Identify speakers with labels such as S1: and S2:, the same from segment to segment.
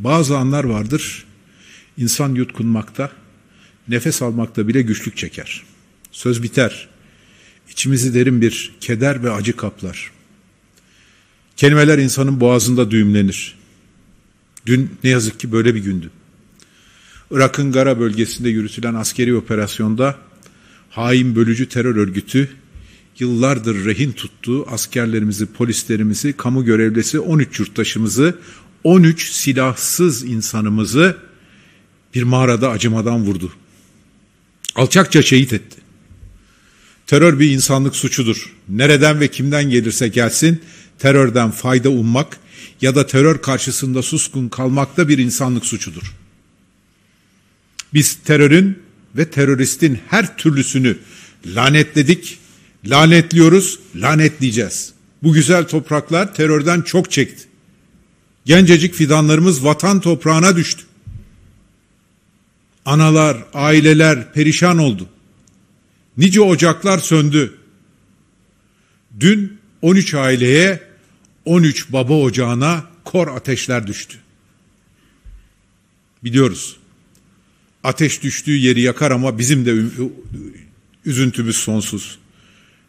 S1: Bazı anlar vardır, insan yutkunmakta, nefes almakta bile güçlük çeker. Söz biter, içimizi derin bir keder ve acı kaplar. Kelimeler insanın boğazında düğümlenir. Dün ne yazık ki böyle bir gündü. Irak'ın Gara bölgesinde yürütülen askeri operasyonda hain bölücü terör örgütü yıllardır rehin tuttuğu askerlerimizi, polislerimizi, kamu görevlisi 13 yurttaşımızı 13 silahsız insanımızı bir mağarada acımadan vurdu. Alçakça şehit etti. Terör bir insanlık suçudur. Nereden ve kimden gelirse gelsin terörden fayda ummak ya da terör karşısında suskun kalmak da bir insanlık suçudur. Biz terörün ve teröristin her türlüsünü lanetledik, lanetliyoruz, lanetleyeceğiz. Bu güzel topraklar terörden çok çekti. Gencecik fidanlarımız vatan toprağına düştü. Analar, aileler perişan oldu. Nice ocaklar söndü. Dün 13 aileye, 13 baba ocağına kor ateşler düştü. Biliyoruz. Ateş düştüğü yeri yakar ama bizim de üzüntümüz sonsuz.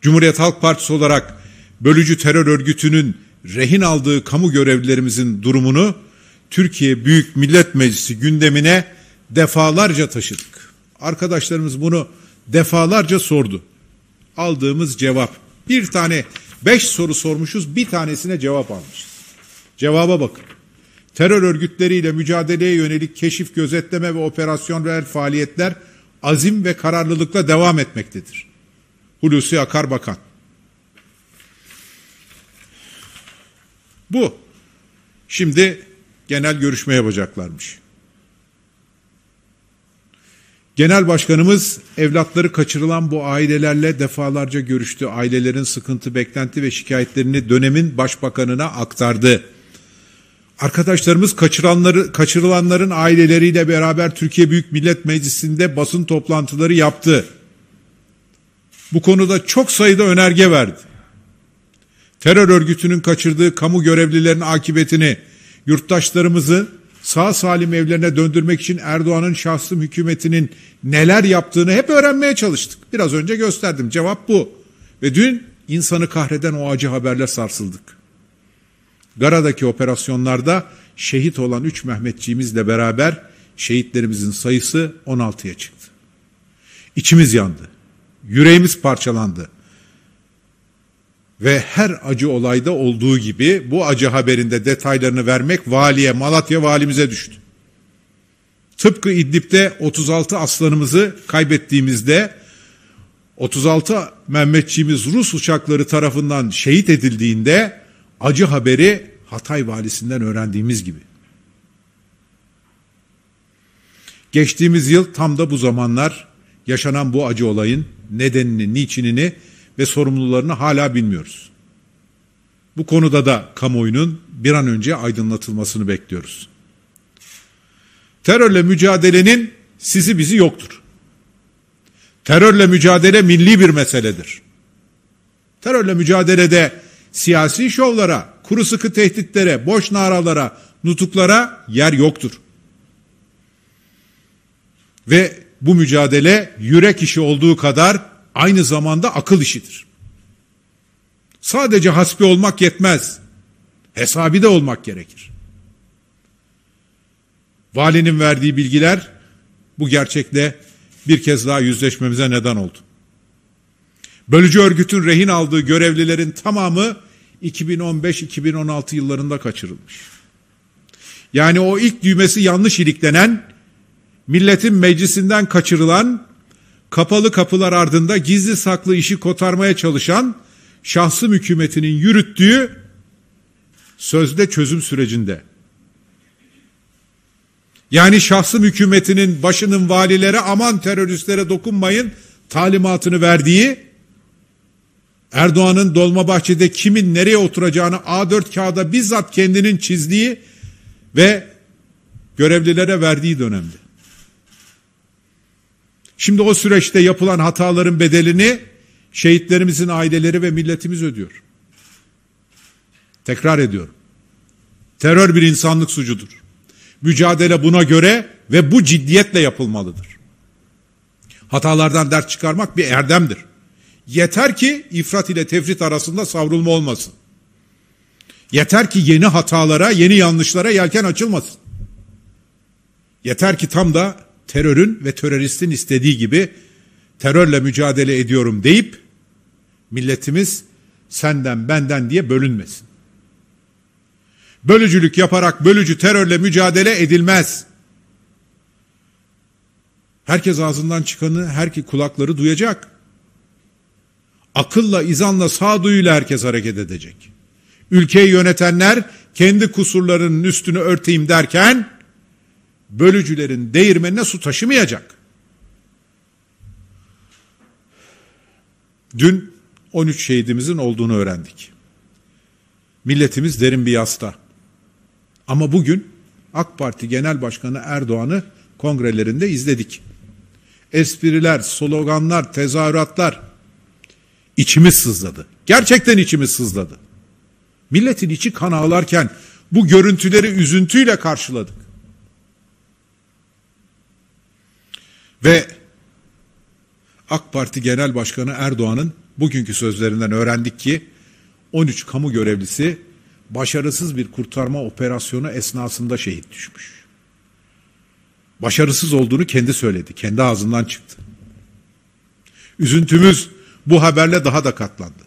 S1: Cumhuriyet Halk Partisi olarak bölücü terör örgütünün rehin aldığı kamu görevlilerimizin durumunu Türkiye Büyük Millet Meclisi gündemine defalarca taşıdık. Arkadaşlarımız bunu defalarca sordu. Aldığımız cevap bir tane beş soru sormuşuz bir tanesine cevap almışız. Cevaba bakın. Terör örgütleriyle mücadeleye yönelik keşif, gözetleme ve operasyonel faaliyetler azim ve kararlılıkla devam etmektedir. Hulusi Akar Bakan Bu. Şimdi genel görüşme yapacaklarmış. Genel Başkanımız evlatları kaçırılan bu ailelerle defalarca görüştü. Ailelerin sıkıntı, beklenti ve şikayetlerini dönemin başbakanına aktardı. Arkadaşlarımız kaçıranları, kaçırılanların aileleriyle beraber Türkiye Büyük Millet Meclisi'nde basın toplantıları yaptı. Bu konuda çok sayıda önerge verdi terör örgütünün kaçırdığı kamu görevlilerinin akıbetini, yurttaşlarımızı sağ salim evlerine döndürmek için Erdoğan'ın şahsım hükümetinin neler yaptığını hep öğrenmeye çalıştık. Biraz önce gösterdim. Cevap bu. Ve dün insanı kahreden o acı haberle sarsıldık. Gara'daki operasyonlarda şehit olan 3 Mehmetçiğimizle beraber şehitlerimizin sayısı 16'ya çıktı. İçimiz yandı. Yüreğimiz parçalandı ve her acı olayda olduğu gibi bu acı haberinde detaylarını vermek valiye, Malatya valimize düştü. Tıpkı İdlib'de 36 aslanımızı kaybettiğimizde 36 Mehmetçiğimiz Rus uçakları tarafından şehit edildiğinde acı haberi Hatay valisinden öğrendiğimiz gibi. Geçtiğimiz yıl tam da bu zamanlar yaşanan bu acı olayın nedenini, niçinini ve sorumlularını hala bilmiyoruz. Bu konuda da kamuoyunun bir an önce aydınlatılmasını bekliyoruz. Terörle mücadelenin sizi bizi yoktur. Terörle mücadele milli bir meseledir. Terörle mücadelede siyasi şovlara, kuru sıkı tehditlere, boş naralara, nutuklara yer yoktur. Ve bu mücadele yürek işi olduğu kadar aynı zamanda akıl işidir. Sadece hasbi olmak yetmez. Hesabi de olmak gerekir. Valinin verdiği bilgiler bu gerçekle bir kez daha yüzleşmemize neden oldu. Bölücü örgütün rehin aldığı görevlilerin tamamı 2015-2016 yıllarında kaçırılmış. Yani o ilk düğmesi yanlış iliklenen, milletin meclisinden kaçırılan kapalı kapılar ardında gizli saklı işi kotarmaya çalışan şahsım hükümetinin yürüttüğü sözde çözüm sürecinde. Yani şahsım hükümetinin başının valilere aman teröristlere dokunmayın talimatını verdiği Erdoğan'ın Dolmabahçe'de kimin nereye oturacağını A4 kağıda bizzat kendinin çizdiği ve görevlilere verdiği dönemde. Şimdi o süreçte yapılan hataların bedelini şehitlerimizin aileleri ve milletimiz ödüyor. Tekrar ediyorum. Terör bir insanlık suçudur. Mücadele buna göre ve bu ciddiyetle yapılmalıdır. Hatalardan ders çıkarmak bir erdemdir. Yeter ki ifrat ile tefrit arasında savrulma olmasın. Yeter ki yeni hatalara, yeni yanlışlara yelken açılmasın. Yeter ki tam da terörün ve teröristin istediği gibi terörle mücadele ediyorum deyip milletimiz senden benden diye bölünmesin. Bölücülük yaparak bölücü terörle mücadele edilmez. Herkes ağzından çıkanı, herki kulakları duyacak. Akılla, izanla, sağduyuyla herkes hareket edecek. Ülkeyi yönetenler kendi kusurlarının üstünü örteyim derken bölücülerin değirmenine su taşımayacak. Dün 13 şehidimizin olduğunu öğrendik. Milletimiz derin bir yasta. Ama bugün AK Parti Genel Başkanı Erdoğan'ı kongrelerinde izledik. Espriler, sloganlar, tezahüratlar içimiz sızladı. Gerçekten içimiz sızladı. Milletin içi kan ağlarken bu görüntüleri üzüntüyle karşıladık. Ve AK Parti Genel Başkanı Erdoğan'ın bugünkü sözlerinden öğrendik ki 13 kamu görevlisi başarısız bir kurtarma operasyonu esnasında şehit düşmüş. Başarısız olduğunu kendi söyledi, kendi ağzından çıktı. Üzüntümüz bu haberle daha da katlandı.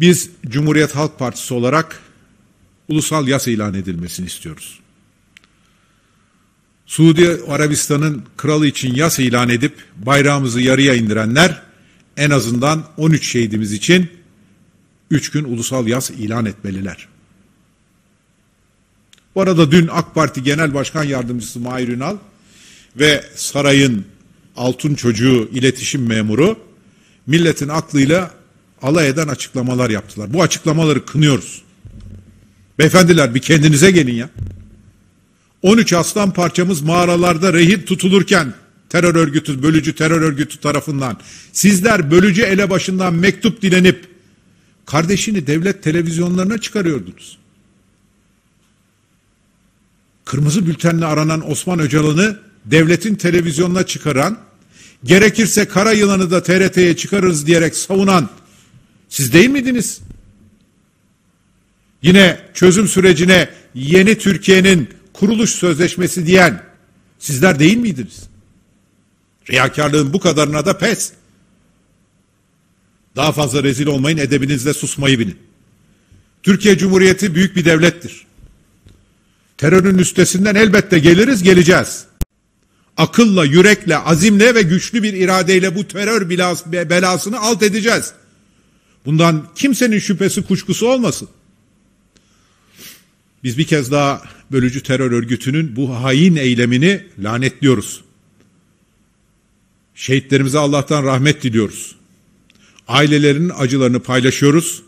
S1: Biz Cumhuriyet Halk Partisi olarak ulusal yas ilan edilmesini istiyoruz. Suudi Arabistan'ın kralı için yas ilan edip bayrağımızı yarıya indirenler en azından 13 şehidimiz için 3 gün ulusal yas ilan etmeliler. Bu arada dün AK Parti Genel Başkan Yardımcısı Mahir Ünal ve sarayın altın çocuğu iletişim memuru milletin aklıyla alay eden açıklamalar yaptılar. Bu açıklamaları kınıyoruz. Beyefendiler bir kendinize gelin ya. 13 aslan parçamız mağaralarda rehin tutulurken terör örgütü, bölücü terör örgütü tarafından sizler bölücü elebaşından mektup dilenip kardeşini devlet televizyonlarına çıkarıyordunuz. Kırmızı bültenle aranan Osman Öcalan'ı devletin televizyonuna çıkaran, gerekirse kara yılanı da TRT'ye çıkarırız diyerek savunan siz değil miydiniz? Yine çözüm sürecine yeni Türkiye'nin kuruluş sözleşmesi diyen sizler değil miydiniz? Riyakarlığın bu kadarına da pes. Daha fazla rezil olmayın, edebinizle susmayı bilin. Türkiye Cumhuriyeti büyük bir devlettir. Terörün üstesinden elbette geliriz, geleceğiz. Akılla, yürekle, azimle ve güçlü bir iradeyle bu terör belasını alt edeceğiz. Bundan kimsenin şüphesi kuşkusu olmasın. Biz bir kez daha bölücü terör örgütünün bu hain eylemini lanetliyoruz. Şehitlerimize Allah'tan rahmet diliyoruz. Ailelerinin acılarını paylaşıyoruz.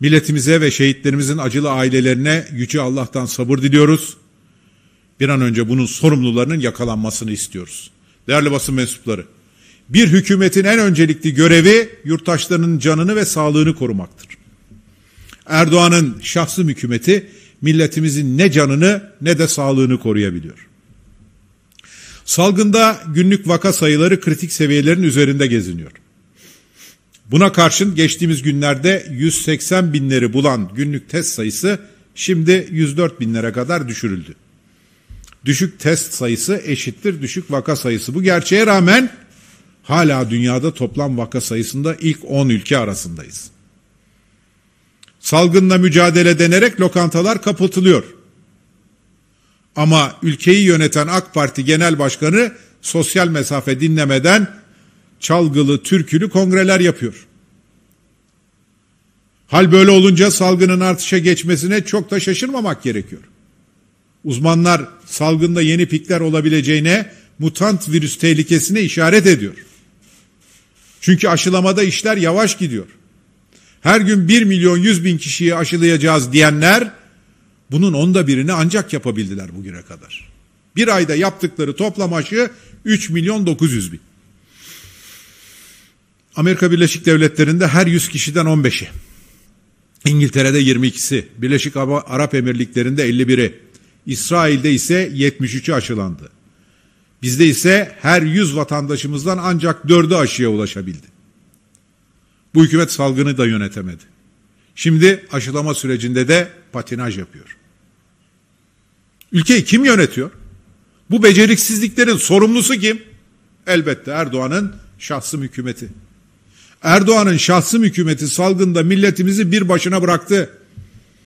S1: Milletimize ve şehitlerimizin acılı ailelerine yüce Allah'tan sabır diliyoruz. Bir an önce bunun sorumlularının yakalanmasını istiyoruz. Değerli basın mensupları, bir hükümetin en öncelikli görevi yurttaşlarının canını ve sağlığını korumaktır. Erdoğan'ın şahsım hükümeti milletimizin ne canını ne de sağlığını koruyabiliyor. Salgında günlük vaka sayıları kritik seviyelerin üzerinde geziniyor. Buna karşın geçtiğimiz günlerde 180 binleri bulan günlük test sayısı şimdi 104 binlere kadar düşürüldü. Düşük test sayısı eşittir düşük vaka sayısı. Bu gerçeğe rağmen hala dünyada toplam vaka sayısında ilk 10 ülke arasındayız. Salgınla mücadele denerek lokantalar kapatılıyor. Ama ülkeyi yöneten AK Parti Genel Başkanı sosyal mesafe dinlemeden çalgılı, türkülü kongreler yapıyor. Hal böyle olunca salgının artışa geçmesine çok da şaşırmamak gerekiyor. Uzmanlar salgında yeni pikler olabileceğine, mutant virüs tehlikesine işaret ediyor. Çünkü aşılamada işler yavaş gidiyor her gün 1 milyon 100 bin kişiyi aşılayacağız diyenler bunun onda birini ancak yapabildiler bugüne kadar. Bir ayda yaptıkları toplam aşı 3 milyon 900 bin. Amerika Birleşik Devletleri'nde her 100 kişiden 15'i. İngiltere'de 22'si, Birleşik Arap Emirlikleri'nde 51'i, İsrail'de ise 73'ü aşılandı. Bizde ise her 100 vatandaşımızdan ancak 4'ü aşıya ulaşabildi. Bu hükümet salgını da yönetemedi. Şimdi aşılama sürecinde de patinaj yapıyor. Ülkeyi kim yönetiyor? Bu beceriksizliklerin sorumlusu kim? Elbette Erdoğan'ın şahsım hükümeti. Erdoğan'ın şahsım hükümeti salgında milletimizi bir başına bıraktı.